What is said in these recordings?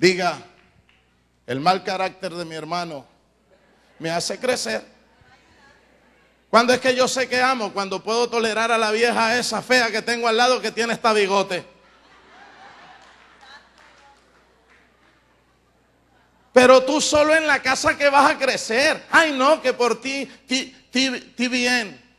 Diga, el mal carácter de mi hermano me hace crecer. ¿Cuándo es que yo sé que amo? Cuando puedo tolerar a la vieja esa fea que tengo al lado que tiene esta bigote. Pero tú solo en la casa que vas a crecer. Ay, no, que por ti, ti, ti, ti bien.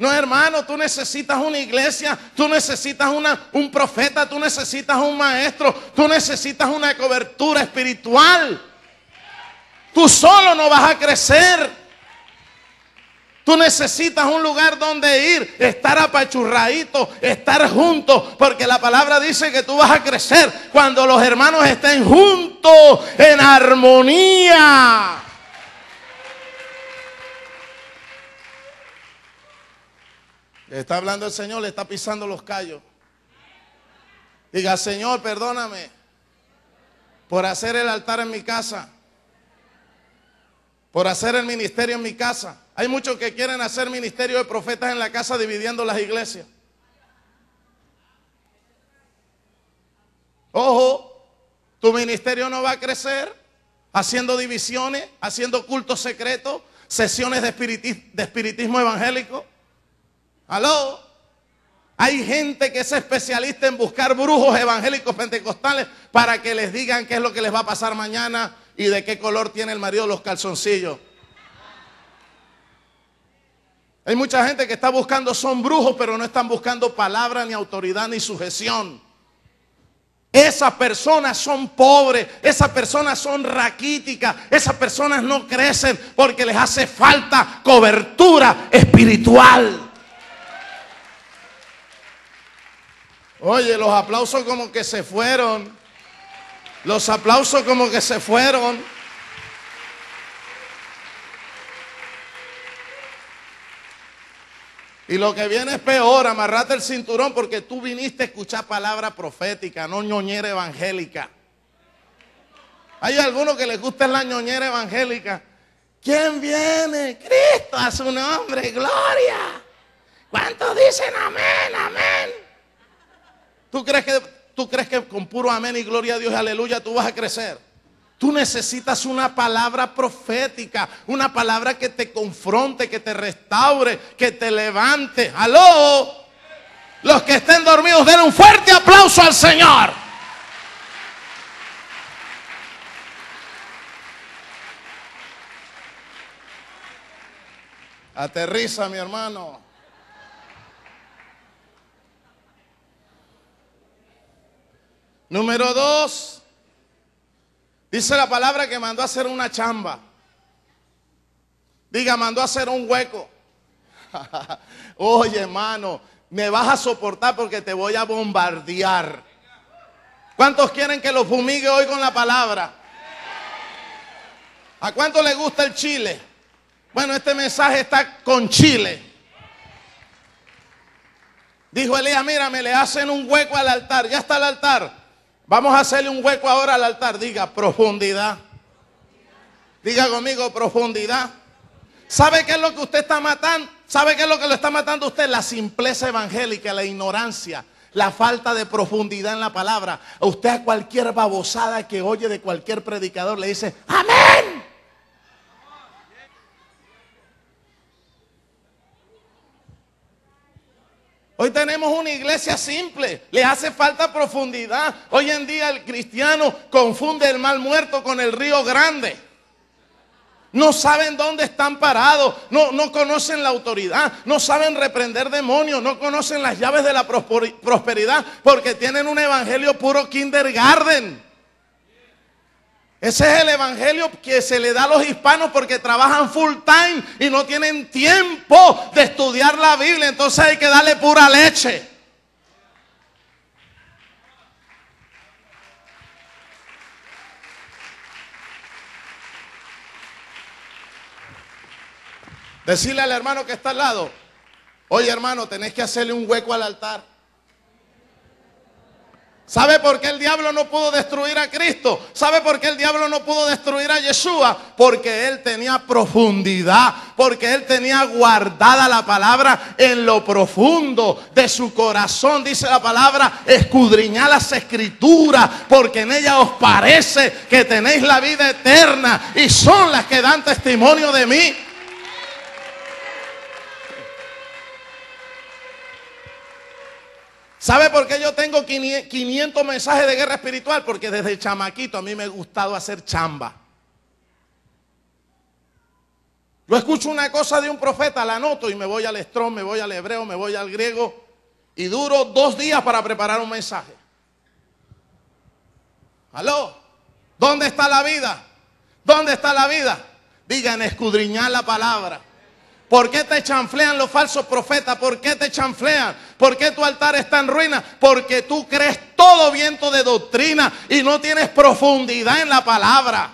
No, hermano, tú necesitas una iglesia, tú necesitas una, un profeta, tú necesitas un maestro, tú necesitas una cobertura espiritual. Tú solo no vas a crecer. Tú necesitas un lugar donde ir, estar apachurradito, estar juntos, porque la palabra dice que tú vas a crecer cuando los hermanos estén juntos en armonía. está hablando el Señor, le está pisando los callos. Diga, Señor, perdóname por hacer el altar en mi casa, por hacer el ministerio en mi casa. Hay muchos que quieren hacer ministerio de profetas en la casa dividiendo las iglesias. Ojo, tu ministerio no va a crecer haciendo divisiones, haciendo cultos secretos, sesiones de espiritismo evangélico. Aló. Hay gente que es especialista en buscar brujos evangélicos pentecostales para que les digan qué es lo que les va a pasar mañana y de qué color tiene el marido los calzoncillos. Hay mucha gente que está buscando, son brujos, pero no están buscando palabra, ni autoridad, ni sujeción. Esas personas son pobres, esas personas son raquíticas, esas personas no crecen porque les hace falta cobertura espiritual. Oye, los aplausos como que se fueron. Los aplausos como que se fueron. Y lo que viene es peor, amarrate el cinturón porque tú viniste a escuchar palabra profética, no ñoñera evangélica. Hay algunos que les gusta la ñoñera evangélica. ¿Quién viene? Cristo a su nombre, gloria. ¿Cuántos dicen amén, amén? ¿Tú crees que, tú crees que con puro amén y gloria a Dios, aleluya, tú vas a crecer? Tú necesitas una palabra profética, una palabra que te confronte, que te restaure, que te levante. ¡Aló! Los que estén dormidos, den un fuerte aplauso al Señor. Aterriza, mi hermano. Número dos, dice la palabra que mandó a hacer una chamba. Diga, mandó a hacer un hueco. Oye, hermano, me vas a soportar porque te voy a bombardear. ¿Cuántos quieren que lo fumigue hoy con la palabra? ¿A cuánto le gusta el chile? Bueno, este mensaje está con chile. Dijo Elías, mira, me le hacen un hueco al altar. Ya está el altar. Vamos a hacerle un hueco ahora al altar. Diga profundidad. Diga conmigo profundidad. ¿Sabe qué es lo que usted está matando? ¿Sabe qué es lo que lo está matando usted? La simpleza evangélica, la ignorancia, la falta de profundidad en la palabra. Usted a cualquier babosada que oye de cualquier predicador le dice, amén. Hoy tenemos una iglesia simple, le hace falta profundidad. Hoy en día el cristiano confunde el mal muerto con el río grande. No saben dónde están parados, no, no conocen la autoridad, no saben reprender demonios, no conocen las llaves de la prosperidad porque tienen un evangelio puro kindergarten. Ese es el evangelio que se le da a los hispanos porque trabajan full time y no tienen tiempo de estudiar la Biblia. Entonces hay que darle pura leche. Decirle al hermano que está al lado, oye hermano, tenés que hacerle un hueco al altar. ¿Sabe por qué el diablo no pudo destruir a Cristo? ¿Sabe por qué el diablo no pudo destruir a Yeshua? Porque él tenía profundidad, porque él tenía guardada la palabra en lo profundo de su corazón. Dice la palabra, escudriñad las escrituras, porque en ellas os parece que tenéis la vida eterna y son las que dan testimonio de mí. ¿Sabe por qué yo tengo 500 mensajes de guerra espiritual? Porque desde chamaquito a mí me ha gustado hacer chamba. Yo escucho una cosa de un profeta, la anoto y me voy al estrón, me voy al hebreo, me voy al griego y duro dos días para preparar un mensaje. ¿Aló? ¿Dónde está la vida? ¿Dónde está la vida? Digan escudriñar la palabra. ¿Por qué te chanflean los falsos profetas? ¿Por qué te chanflean? ¿Por qué tu altar está en ruina? Porque tú crees todo viento de doctrina y no tienes profundidad en la palabra.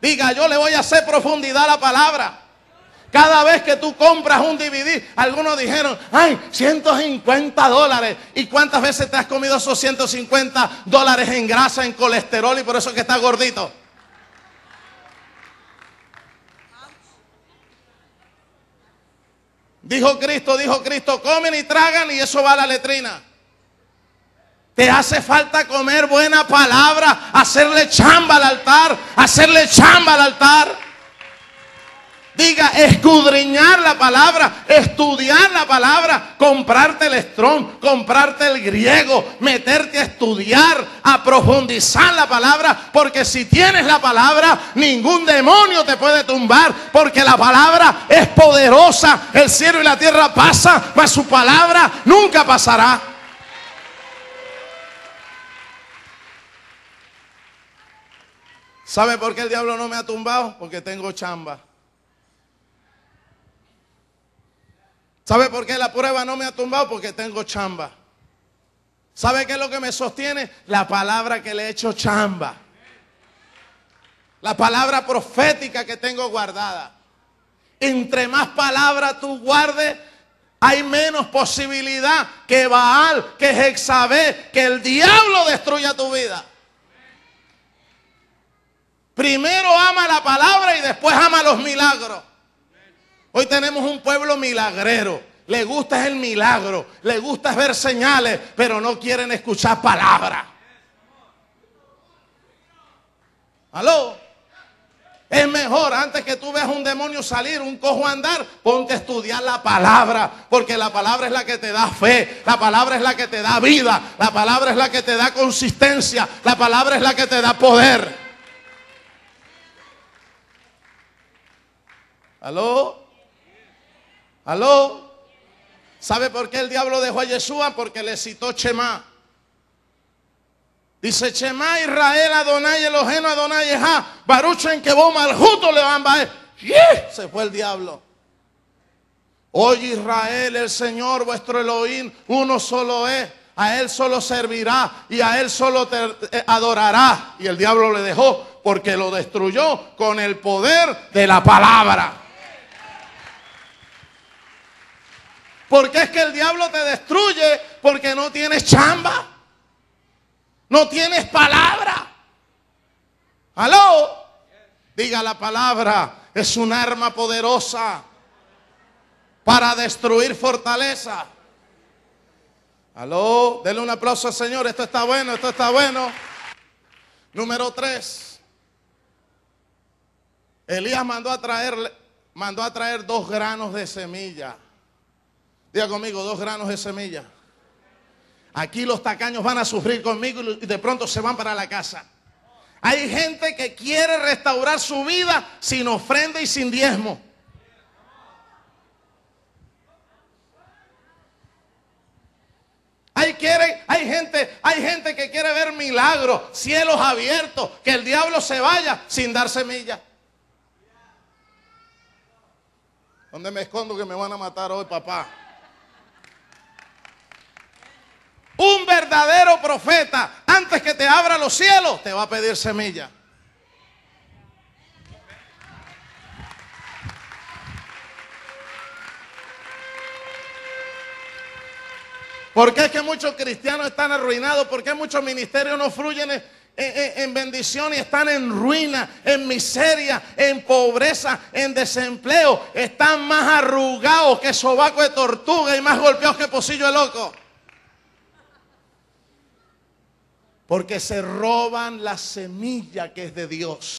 Diga, yo le voy a hacer profundidad a la palabra. Cada vez que tú compras un DVD, algunos dijeron, ay, 150 dólares. ¿Y cuántas veces te has comido esos 150 dólares en grasa, en colesterol y por eso que estás gordito? Dijo Cristo, dijo Cristo, comen y tragan y eso va a la letrina. Te hace falta comer buena palabra, hacerle chamba al altar, hacerle chamba al altar. Diga escudriñar la palabra, estudiar la palabra, comprarte el estrón, comprarte el griego, meterte a estudiar, a profundizar la palabra, porque si tienes la palabra, ningún demonio te puede tumbar, porque la palabra es poderosa, el cielo y la tierra pasa, mas su palabra nunca pasará. ¿Sabe por qué el diablo no me ha tumbado? Porque tengo chamba. ¿Sabe por qué la prueba no me ha tumbado? Porque tengo chamba. ¿Sabe qué es lo que me sostiene? La palabra que le he hecho chamba. La palabra profética que tengo guardada. Entre más palabra tú guardes, hay menos posibilidad que Baal, que Jezabel que el diablo destruya tu vida. Primero ama la palabra y después ama los milagros. Hoy tenemos un pueblo milagrero. Le gusta el milagro, le gusta ver señales, pero no quieren escuchar palabra. ¿Aló? Es mejor antes que tú veas un demonio salir, un cojo andar, ponte a estudiar la palabra, porque la palabra es la que te da fe, la palabra es la que te da vida, la palabra es la que te da consistencia, la palabra es la que te da poder. ¿Aló? ¿Aló? ¿Sabe por qué el diablo dejó a Yeshua? Porque le citó Chema. Dice Chema Israel Adonai Eloheno Adonai Eja Baruch en que maljuto le van a Se fue el diablo. Hoy Israel, el Señor vuestro Elohim, uno solo es. A él solo servirá y a él solo te eh, adorará. Y el diablo le dejó porque lo destruyó con el poder de la palabra. qué es que el diablo te destruye porque no tienes chamba. No tienes palabra. ¿Aló? Diga la palabra. Es un arma poderosa para destruir fortaleza. Aló, Dele un aplauso al Señor. Esto está bueno, esto está bueno. Número tres. Elías mandó a traer, mandó a traer dos granos de semilla. Diga conmigo, dos granos de semilla. Aquí los tacaños van a sufrir conmigo y de pronto se van para la casa. Hay gente que quiere restaurar su vida sin ofrenda y sin diezmo. Hay, quiere, hay, gente, hay gente que quiere ver milagros, cielos abiertos, que el diablo se vaya sin dar semilla. ¿Dónde me escondo que me van a matar hoy, papá? profeta, antes que te abra los cielos, te va a pedir semilla. porque es que muchos cristianos están arruinados? porque muchos ministerios no fluyen en, en, bendición y están en ruina, en miseria, en pobreza, en desempleo? Están más arrugados que sobaco de tortuga y más golpeados que pocillo de loco. Porque se roban la semilla que es de Dios.